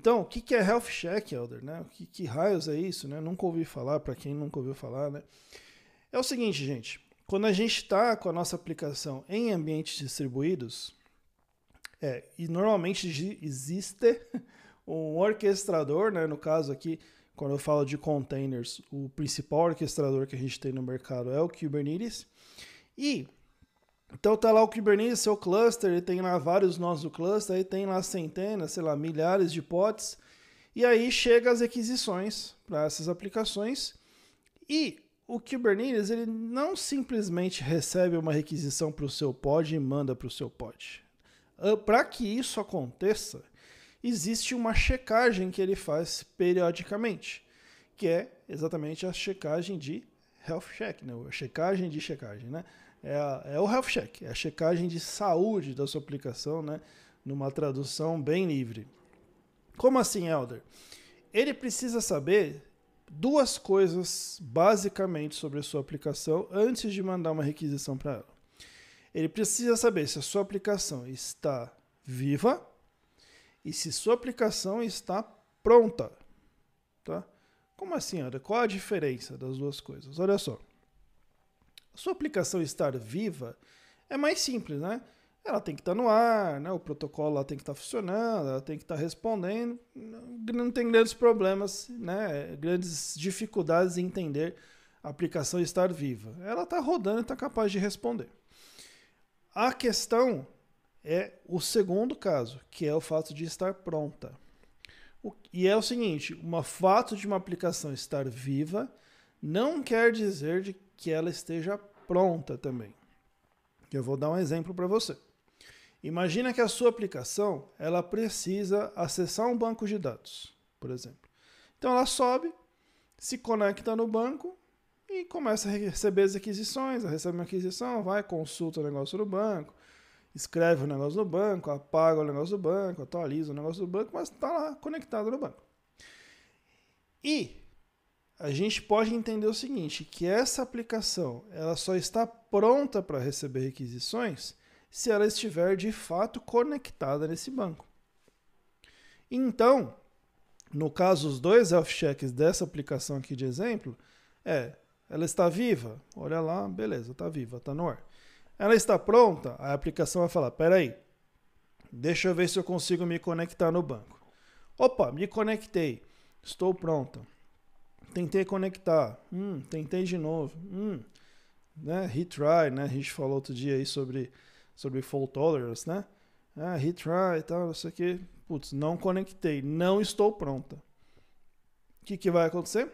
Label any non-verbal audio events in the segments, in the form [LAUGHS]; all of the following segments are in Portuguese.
Então, o que, que é health check, Elder? Né? Que, que raios é isso? Né? Nunca ouvi falar, para quem nunca ouviu falar. Né? É o seguinte, gente. Quando a gente está com a nossa aplicação em ambientes distribuídos, é, e normalmente existe [LAUGHS] um orquestrador, né? no caso aqui, quando eu falo de containers, o principal orquestrador que a gente tem no mercado é o Kubernetes. E então tá lá o Kubernetes, seu cluster, ele tem lá vários nós do cluster, aí tem lá centenas, sei lá, milhares de pods. E aí chega as requisições para essas aplicações. E o Kubernetes, ele não simplesmente recebe uma requisição para o seu pod e manda para o seu pod. Ah, para que isso aconteça, existe uma checagem que ele faz periodicamente, que é exatamente a checagem de health check, né? a checagem de checagem, né? é, a, é o health check, é a checagem de saúde da sua aplicação, né? Numa tradução bem livre. Como assim, Elder? Ele precisa saber duas coisas basicamente sobre a sua aplicação antes de mandar uma requisição para ela. Ele precisa saber se a sua aplicação está viva e se sua aplicação está pronta. Tá? Como assim, Ana? Qual a diferença das duas coisas? Olha só sua aplicação estar viva é mais simples, né? Ela tem que estar tá no ar, né? o protocolo lá tem que estar tá funcionando, ela tem que estar tá respondendo. Não tem grandes problemas, né? grandes dificuldades em entender a aplicação estar viva. Ela está rodando e está capaz de responder. A questão é o segundo caso, que é o fato de estar pronta. O, e é o seguinte: o fato de uma aplicação estar viva não quer dizer de, que ela esteja pronta também. Eu vou dar um exemplo para você. Imagina que a sua aplicação ela precisa acessar um banco de dados, por exemplo. Então ela sobe, se conecta no banco e começa a receber as aquisições, ela recebe uma aquisição, vai, consulta o negócio do banco, escreve o negócio do banco, apaga o negócio do banco, atualiza o negócio do banco, mas está lá conectado no banco. E a gente pode entender o seguinte, que essa aplicação ela só está pronta para receber requisições se ela estiver de fato conectada nesse banco. Então, no caso, os dois health checks dessa aplicação aqui de exemplo, é, ela está viva, olha lá, beleza, está viva, está no ar. Ela está pronta, a aplicação vai falar, peraí, deixa eu ver se eu consigo me conectar no banco. Opa, me conectei, estou pronta. Tentei conectar. Hum, tentei de novo. Hum, né? Retry, né? A gente falou outro dia aí sobre, sobre fault tolerance, né? Ah, retry e tal, não sei o que. Putz, não conectei. Não estou pronta. O que, que vai acontecer?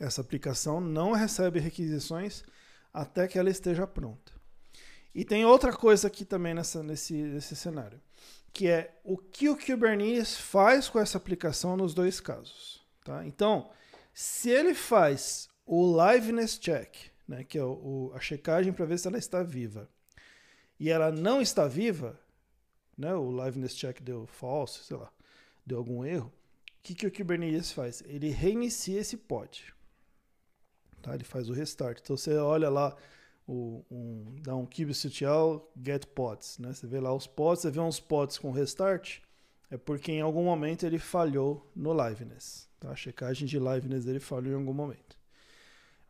Essa aplicação não recebe requisições até que ela esteja pronta. E tem outra coisa aqui também nessa, nesse, nesse cenário, que é o que o Kubernetes faz com essa aplicação nos dois casos. Tá? Então, se ele faz o liveness check, né, que é o, o, a checagem para ver se ela está viva, e ela não está viva, né, o liveness check deu falso, sei lá, deu algum erro, o que, que o Kubernetes faz? Ele reinicia esse pod. Tá? Ele faz o restart. Então você olha lá, o, um, dá um kubectl get pods, né? Você vê lá os pods, você vê uns pods com restart, é porque em algum momento ele falhou no liveness. Tá? A checagem de liveness dele falhou em algum momento.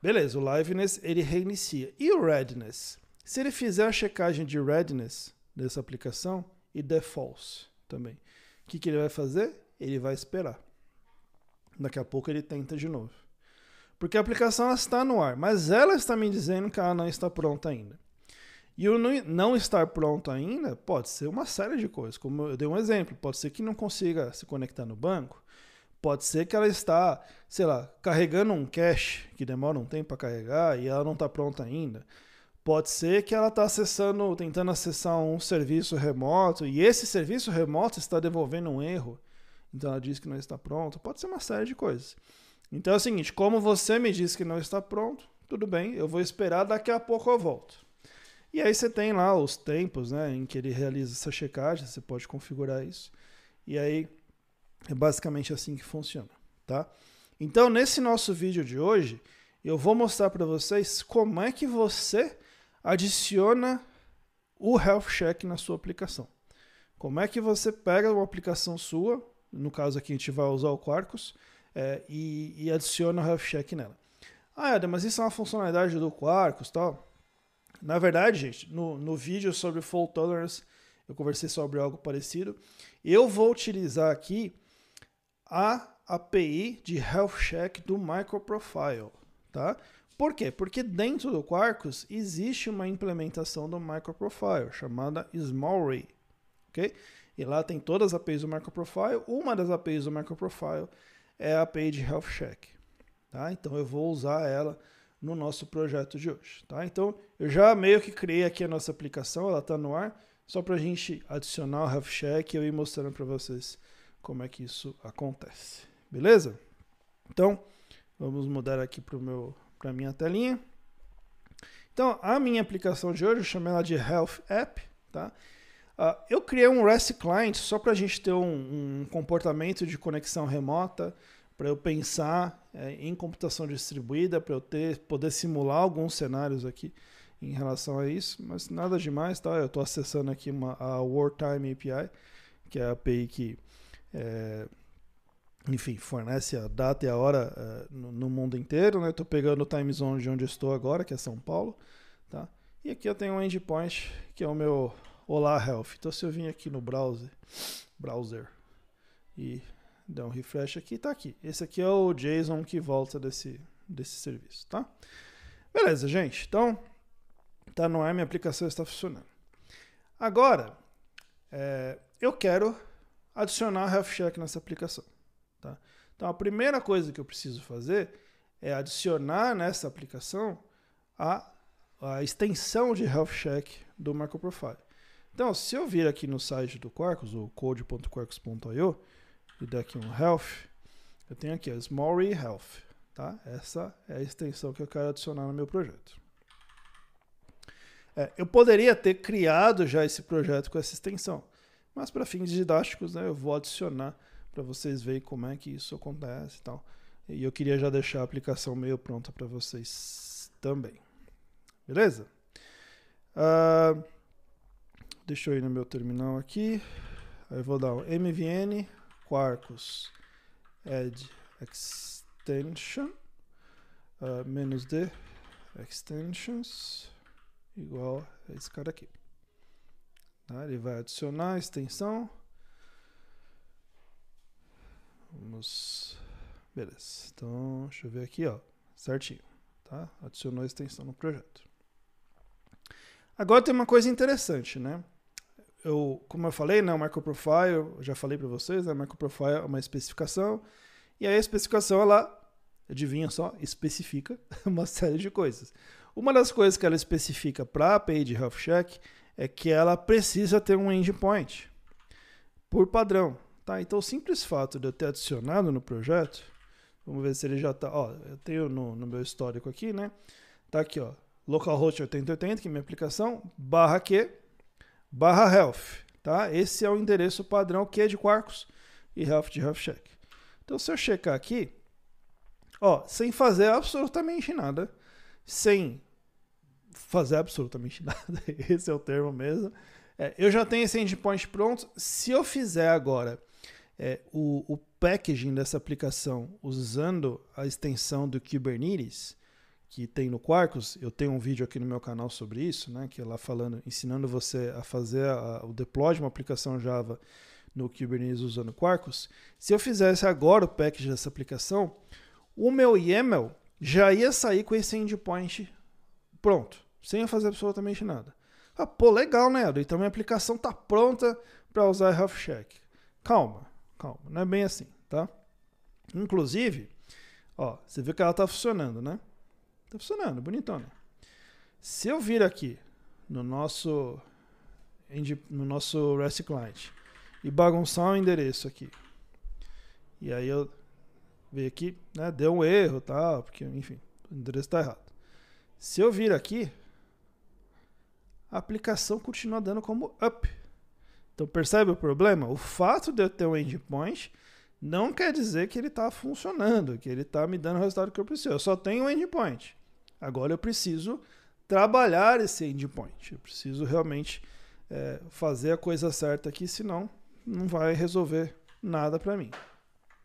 Beleza, o liveness ele reinicia. E o readiness? Se ele fizer a checagem de readiness dessa aplicação e der false também, o que, que ele vai fazer? Ele vai esperar. Daqui a pouco ele tenta de novo. Porque a aplicação está no ar, mas ela está me dizendo que ela não está pronta ainda. E eu não, não estar pronto ainda pode ser uma série de coisas. Como eu dei um exemplo, pode ser que não consiga se conectar no banco, pode ser que ela está, sei lá, carregando um cache que demora um tempo para carregar e ela não está pronta ainda. Pode ser que ela está acessando, tentando acessar um serviço remoto e esse serviço remoto está devolvendo um erro. Então ela diz que não está pronto. Pode ser uma série de coisas. Então é o seguinte, como você me disse que não está pronto, tudo bem, eu vou esperar, daqui a pouco eu volto. E aí você tem lá os tempos né, em que ele realiza essa checagem, você pode configurar isso. E aí é basicamente assim que funciona, tá? Então, nesse nosso vídeo de hoje, eu vou mostrar para vocês como é que você adiciona o Health Check na sua aplicação. Como é que você pega uma aplicação sua, no caso aqui a gente vai usar o Quarkus, é, e, e, adiciona o Health Check nela. Ah, Adam, mas isso é uma funcionalidade do Quarkus tal? Na verdade, gente, no, no vídeo sobre fault tolerance, eu conversei sobre algo parecido. Eu vou utilizar aqui a API de health check do MicroProfile, tá? Por quê? Porque dentro do Quarkus existe uma implementação do MicroProfile chamada SmallRay, ok? E lá tem todas as APIs do MicroProfile. Uma das APIs do MicroProfile é a API de health check, tá? Então eu vou usar ela no nosso projeto de hoje, tá? Então, eu já meio que criei aqui a nossa aplicação, ela está no ar, só para a gente adicionar o health check e eu ir mostrando para vocês como é que isso acontece, beleza? Então, vamos mudar aqui para a minha telinha. Então, a minha aplicação de hoje, eu chamei ela de Health App, tá? Uh, eu criei um REST Client só para a gente ter um, um comportamento de conexão remota, para eu pensar é, em computação distribuída, para eu ter, poder simular alguns cenários aqui em relação a isso, mas nada demais, tá? Eu estou acessando aqui uma, a Wartime API, que é a API que, é, enfim, fornece a data e a hora é, no, no, mundo inteiro, né? Estou pegando o time zone de onde estou agora, que é São Paulo, tá? E aqui eu tenho um endpoint, que é o meu Olá Health. Então, se eu vim aqui no browser, browser e Dá um refresh aqui, tá aqui. Esse aqui é o JSON que volta desse, desse serviço, tá? Beleza, gente. Então, tá no ar, minha aplicação está funcionando. Agora, é, eu quero adicionar health check nessa aplicação, tá? Então, a primeira coisa que eu preciso fazer é adicionar nessa aplicação a, a extensão de health check do MicroProfile. Então, se eu vir aqui no site do Quarkus, o code.quarkus.io, e daqui um health, eu tenho aqui a small re health, tá? Essa é a extensão que eu quero adicionar no meu projeto. É, eu poderia ter criado já esse projeto com essa extensão, mas para fins didáticos, né, eu vou adicionar para vocês verem como é que isso acontece e tal. E eu queria já deixar a aplicação meio pronta para vocês também. Beleza? Uh, deixa eu ir no meu terminal aqui. Aí eu vou dar o um mvn Quarkus add extension uh, menos d extensions igual a esse cara aqui. Tá? Ele vai adicionar a extensão. Vamos. Beleza. Então, deixa eu ver aqui, ó. Certinho. Tá? Adicionou a extensão no projeto. Agora tem uma coisa interessante, né? eu, como eu falei, né, o microprofile, já falei para vocês, né, o microprofile é uma especificação, e aí a especificação, ela, adivinha só, especifica [LAUGHS] uma série de coisas. Uma das coisas que ela especifica para a API de Health Check é que ela precisa ter um endpoint, por padrão. Tá? Então, o simples fato de eu ter adicionado no projeto, vamos ver se ele já está, ó, eu tenho no, no meu histórico aqui, né, tá aqui, ó, localhost 8080, que é minha aplicação, barra Q, barra health, tá? Esse é o endereço padrão que é de Quarkus e health de health check. Então se eu checar aqui, ó, sem fazer absolutamente nada, sem fazer absolutamente [LAUGHS] nada, esse é o termo mesmo, é, eu já tenho esse endpoint pronto. Se eu fizer agora é, o, o packaging dessa aplicação usando a extensão do Kubernetes, que tem no Quarkus, eu tenho um vídeo aqui no meu canal sobre isso, né, que é lá falando, ensinando você a fazer a, o deploy de uma aplicação Java no Kubernetes usando Quarkus. Se eu fizesse agora o package dessa aplicação, o meu YAML já ia sair com esse endpoint pronto, sem eu fazer absolutamente nada. Ah, pô, legal, né, Edu? Então minha aplicação tá pronta para usar Check. Calma, calma, não é bem assim, tá? Inclusive, ó, você viu que ela tá funcionando, né? Tá funcionando, bonitão, né? Se eu vir aqui no nosso no nosso REST client e bagunçar o endereço aqui. E aí eu veio aqui, né, deu um erro, tal, porque enfim, o endereço está errado. Se eu vir aqui, a aplicação continua dando como up. Então percebe o problema? O fato de eu ter um endpoint não quer dizer que ele está funcionando, que ele está me dando o resultado que eu preciso. Eu só tenho um endpoint. Agora eu preciso trabalhar esse endpoint. Eu preciso realmente é, fazer a coisa certa aqui, senão não vai resolver nada para mim.